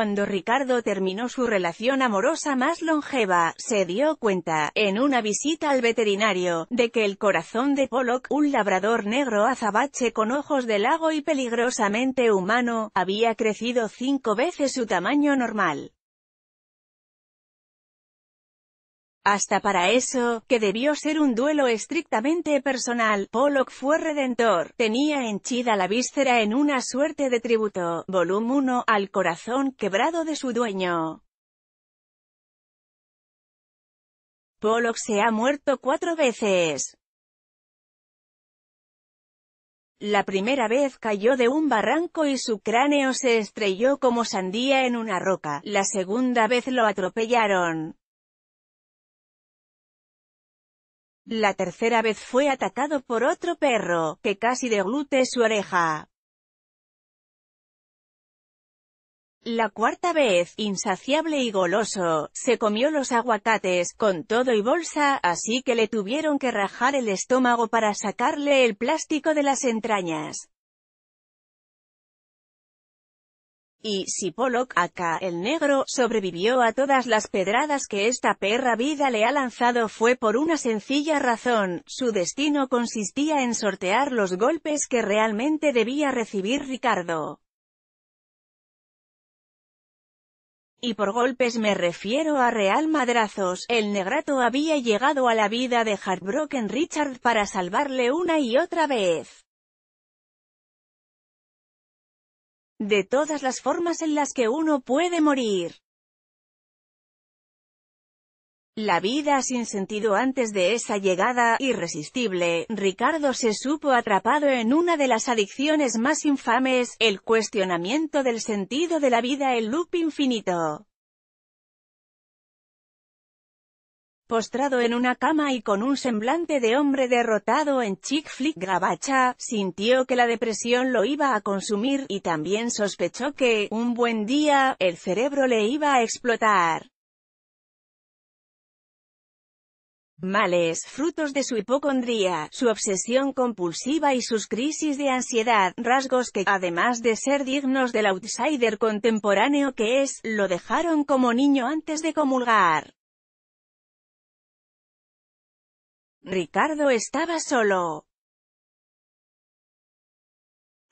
Cuando Ricardo terminó su relación amorosa más longeva, se dio cuenta, en una visita al veterinario, de que el corazón de Pollock, un labrador negro azabache con ojos de lago y peligrosamente humano, había crecido cinco veces su tamaño normal. Hasta para eso, que debió ser un duelo estrictamente personal, Pollock fue redentor, tenía henchida la víscera en una suerte de tributo, volumen 1, al corazón quebrado de su dueño. Pollock se ha muerto cuatro veces. La primera vez cayó de un barranco y su cráneo se estrelló como sandía en una roca, la segunda vez lo atropellaron. La tercera vez fue atacado por otro perro, que casi deglute su oreja. La cuarta vez, insaciable y goloso, se comió los aguacates, con todo y bolsa, así que le tuvieron que rajar el estómago para sacarle el plástico de las entrañas. Y si Pollock, acá, el negro, sobrevivió a todas las pedradas que esta perra vida le ha lanzado fue por una sencilla razón, su destino consistía en sortear los golpes que realmente debía recibir Ricardo. Y por golpes me refiero a real madrazos, el negrato había llegado a la vida de Heartbroken Richard para salvarle una y otra vez. de todas las formas en las que uno puede morir. La vida sin sentido antes de esa llegada, irresistible, Ricardo se supo atrapado en una de las adicciones más infames, el cuestionamiento del sentido de la vida, el loop infinito. postrado en una cama y con un semblante de hombre derrotado en chick flick gabacha, sintió que la depresión lo iba a consumir, y también sospechó que, un buen día, el cerebro le iba a explotar. males, frutos de su hipocondría, su obsesión compulsiva y sus crisis de ansiedad, rasgos que, además de ser dignos del outsider contemporáneo que es, lo dejaron como niño antes de comulgar. Ricardo estaba solo.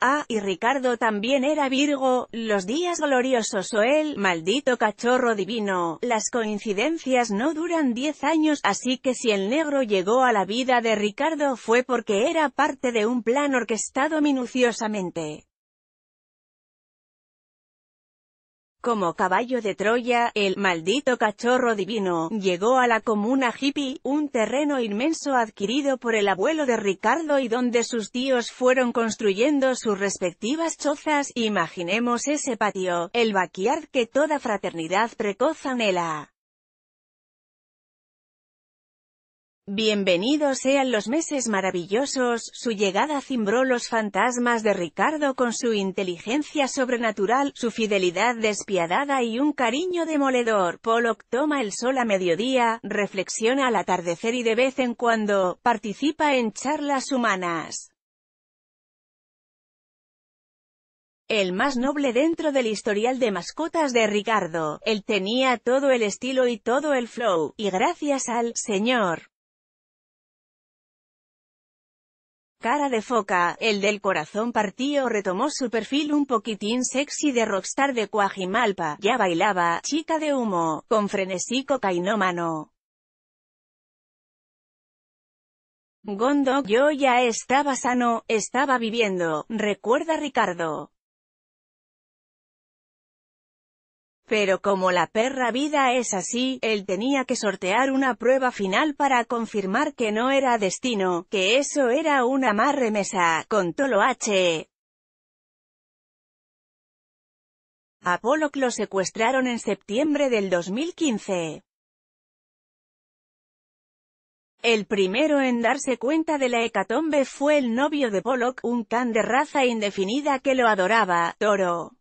Ah, y Ricardo también era Virgo, los días gloriosos o el maldito cachorro divino, las coincidencias no duran 10 años, así que si el negro llegó a la vida de Ricardo fue porque era parte de un plan orquestado minuciosamente. Como caballo de Troya, el maldito cachorro divino llegó a la comuna hippie, un terreno inmenso adquirido por el abuelo de Ricardo y donde sus tíos fueron construyendo sus respectivas chozas. Imaginemos ese patio, el backyard que toda fraternidad precoz anhela. Bienvenidos sean los meses maravillosos, su llegada cimbró los fantasmas de Ricardo con su inteligencia sobrenatural, su fidelidad despiadada y un cariño demoledor. Pollock toma el sol a mediodía, reflexiona al atardecer y de vez en cuando, participa en charlas humanas. el más noble dentro del historial de mascotas de Ricardo. Él tenía todo el estilo y todo el flow, y gracias al «Señor» Cara de foca, el del corazón partido retomó su perfil un poquitín sexy de rockstar de Cuajimalpa, ya bailaba, chica de humo, con frenesí cocainómano. Gondo, yo ya estaba sano, estaba viviendo, recuerda Ricardo. Pero como la perra vida es así, él tenía que sortear una prueba final para confirmar que no era destino, que eso era una remesa, con Tolo H. A Pollock lo secuestraron en septiembre del 2015. El primero en darse cuenta de la hecatombe fue el novio de Pollock, un can de raza indefinida que lo adoraba, Toro.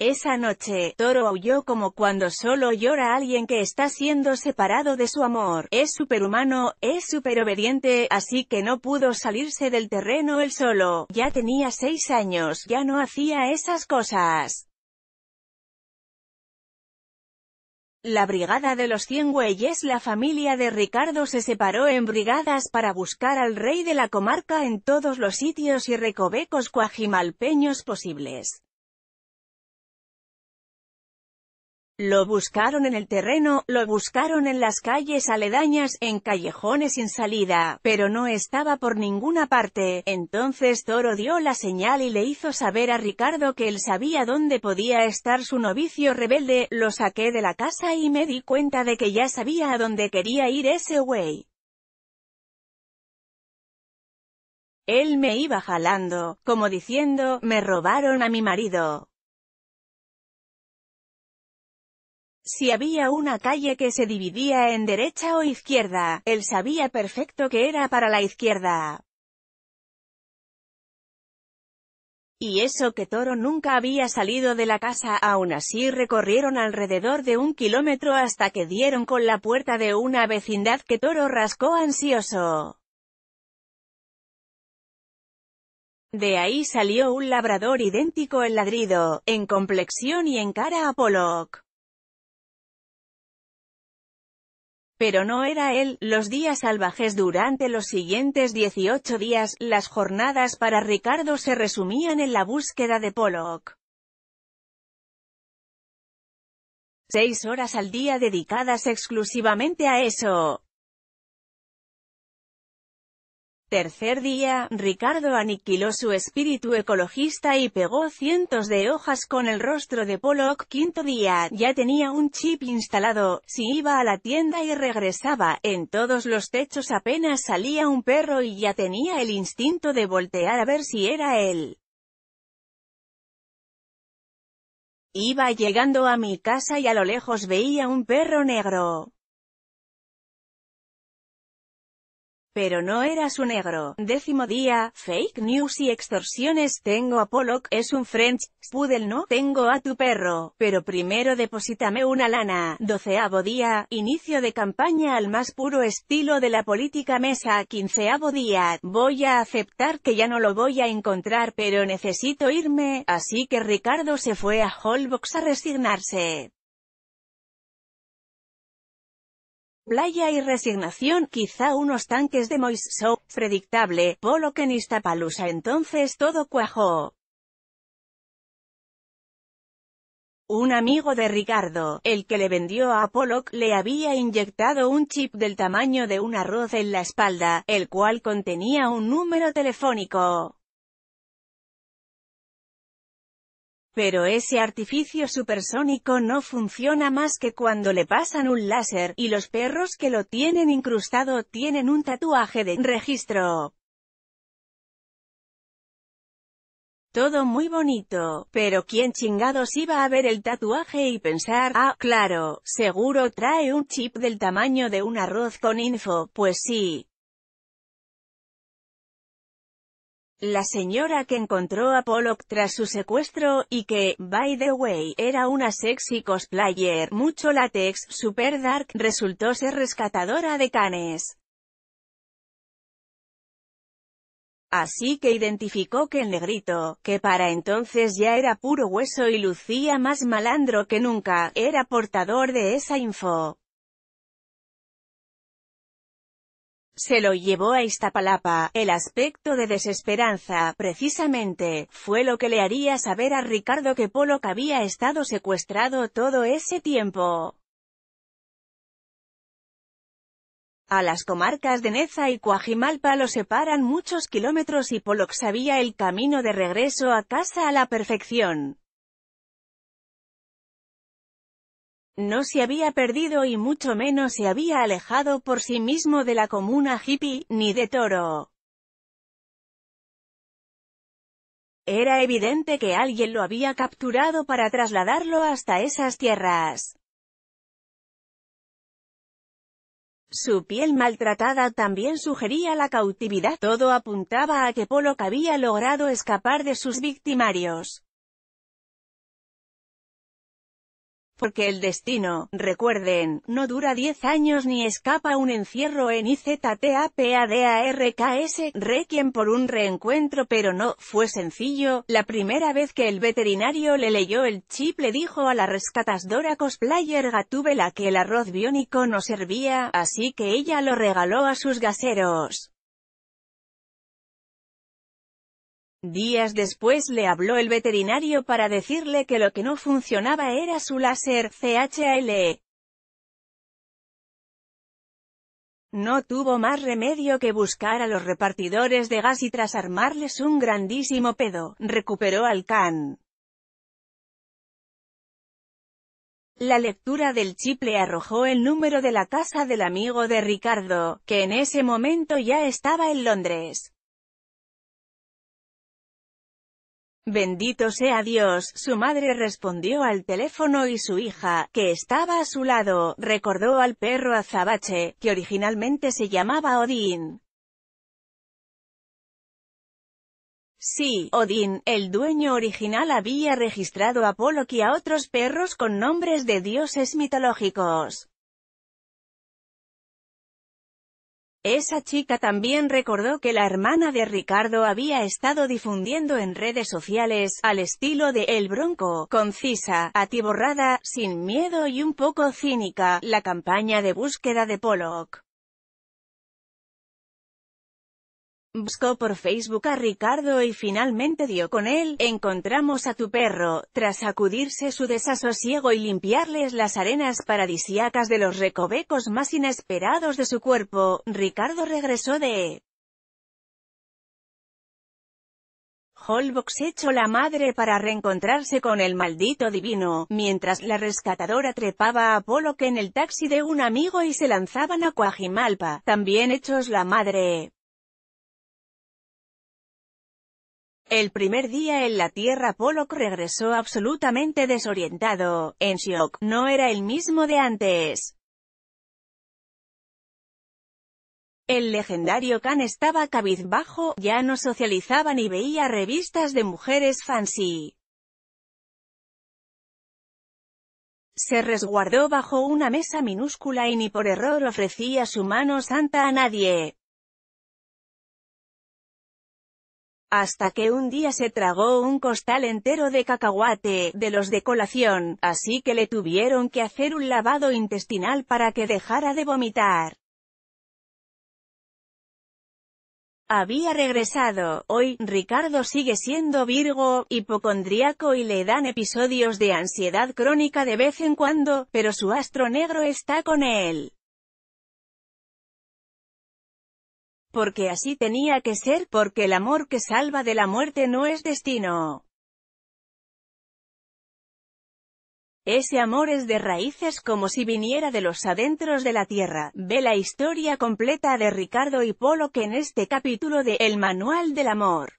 Esa noche, Toro huyó como cuando solo llora alguien que está siendo separado de su amor. Es superhumano, es superobediente, así que no pudo salirse del terreno él solo. Ya tenía seis años, ya no hacía esas cosas. La Brigada de los Cien Güeyes La familia de Ricardo se separó en brigadas para buscar al rey de la comarca en todos los sitios y recovecos cuajimalpeños posibles. Lo buscaron en el terreno, lo buscaron en las calles aledañas, en callejones sin salida, pero no estaba por ninguna parte. Entonces Toro dio la señal y le hizo saber a Ricardo que él sabía dónde podía estar su novicio rebelde, lo saqué de la casa y me di cuenta de que ya sabía a dónde quería ir ese güey. Él me iba jalando, como diciendo, me robaron a mi marido. Si había una calle que se dividía en derecha o izquierda, él sabía perfecto que era para la izquierda. Y eso que Toro nunca había salido de la casa, aún así recorrieron alrededor de un kilómetro hasta que dieron con la puerta de una vecindad que Toro rascó ansioso. De ahí salió un labrador idéntico en ladrido, en complexión y en cara a Pollock. Pero no era él, los días salvajes durante los siguientes 18 días, las jornadas para Ricardo se resumían en la búsqueda de Pollock. Seis horas al día dedicadas exclusivamente a eso. tercer día, Ricardo aniquiló su espíritu ecologista y pegó cientos de hojas con el rostro de Pollock. Quinto día, ya tenía un chip instalado, si iba a la tienda y regresaba, en todos los techos apenas salía un perro y ya tenía el instinto de voltear a ver si era él. Iba llegando a mi casa y a lo lejos veía un perro negro. Pero no era su negro. Décimo día, fake news y extorsiones, tengo a Pollock, es un French, Spoodle no, tengo a tu perro, pero primero deposítame una lana. Doceavo día, inicio de campaña al más puro estilo de la política mesa. Quinceavo día, voy a aceptar que ya no lo voy a encontrar pero necesito irme, así que Ricardo se fue a Holbox a resignarse. playa y resignación, quizá unos tanques de Moisés, predictable, polo que en Iztapalusa entonces todo cuajó. Un amigo de Ricardo, el que le vendió a Pollock, le había inyectado un chip del tamaño de un arroz en la espalda, el cual contenía un número telefónico. Pero ese artificio supersónico no funciona más que cuando le pasan un láser, y los perros que lo tienen incrustado tienen un tatuaje de registro. Todo muy bonito, pero ¿quién chingados iba a ver el tatuaje y pensar, ah, claro, seguro trae un chip del tamaño de un arroz con info, pues sí, la señora que encontró a Pollock tras su secuestro, y que, by the way, era una sexy cosplayer, mucho látex, super dark, resultó ser rescatadora de canes. Así que identificó que el negrito, que para entonces ya era puro hueso y lucía más malandro que nunca, era portador de esa info. Se lo llevó a Iztapalapa, el aspecto de desesperanza, precisamente, fue lo que le haría saber a Ricardo que Pollock había estado secuestrado todo ese tiempo. A las comarcas de Neza y Cuajimalpa lo separan muchos kilómetros y Pollock sabía el camino de regreso a casa a la perfección. No se había perdido y mucho menos se había alejado por sí mismo de la comuna hippie, ni de Toro. Era evidente que alguien lo había capturado para trasladarlo hasta esas tierras. Su piel maltratada también sugería la cautividad. Todo apuntaba a que Pollock había logrado escapar de sus victimarios. porque el destino, recuerden, no dura 10 años ni escapa un encierro en IZTAPADARKS, quien por un reencuentro pero no, fue sencillo, la primera vez que el veterinario le leyó el chip le dijo a la rescatadora cosplayer Gatúbela que el arroz biónico no servía, así que ella lo regaló a sus gaseros. Días después le habló el veterinario para decirle que lo que no funcionaba era su láser CHLE. No tuvo más remedio que buscar a los repartidores de gas y tras armarles un grandísimo pedo, recuperó al can. La lectura del chip le arrojó el número de la casa del amigo de Ricardo, que en ese momento ya estaba en Londres. Bendito sea Dios, su madre respondió al teléfono y su hija, que estaba a su lado, recordó al perro azabache, que originalmente se llamaba Odín. Sí, Odín, el dueño original había registrado a Pollock y a otros perros con nombres de dioses mitológicos. Esa chica también recordó que la hermana de Ricardo había estado difundiendo en redes sociales, al estilo de El Bronco, concisa, atiborrada, sin miedo y un poco cínica, la campaña de búsqueda de Pollock. Buscó por Facebook a Ricardo y finalmente dio con él. Encontramos a tu perro, tras sacudirse su desasosiego y limpiarles las arenas paradisiacas de los recovecos más inesperados de su cuerpo, Ricardo regresó de Holbox echó la madre para reencontrarse con el maldito divino, mientras la rescatadora trepaba a que en el taxi de un amigo y se lanzaban a Coajimalpa, también hechos la madre. El primer día en la Tierra Pollock regresó absolutamente desorientado, en shock, no era el mismo de antes. El legendario Khan estaba cabizbajo, ya no socializaba ni veía revistas de mujeres fancy. Se resguardó bajo una mesa minúscula y ni por error ofrecía su mano santa a nadie. hasta que un día se tragó un costal entero de cacahuate, de los de colación, así que le tuvieron que hacer un lavado intestinal para que dejara de vomitar. Había regresado, hoy, Ricardo sigue siendo Virgo, hipocondriaco y le dan episodios de ansiedad crónica de vez en cuando, pero su astro negro está con él. porque así tenía que ser, porque el amor que salva de la muerte no es destino. Ese amor es de raíces como si viniera de los adentros de la tierra. Ve la historia completa de Ricardo y Polo que en este capítulo de El Manual del Amor.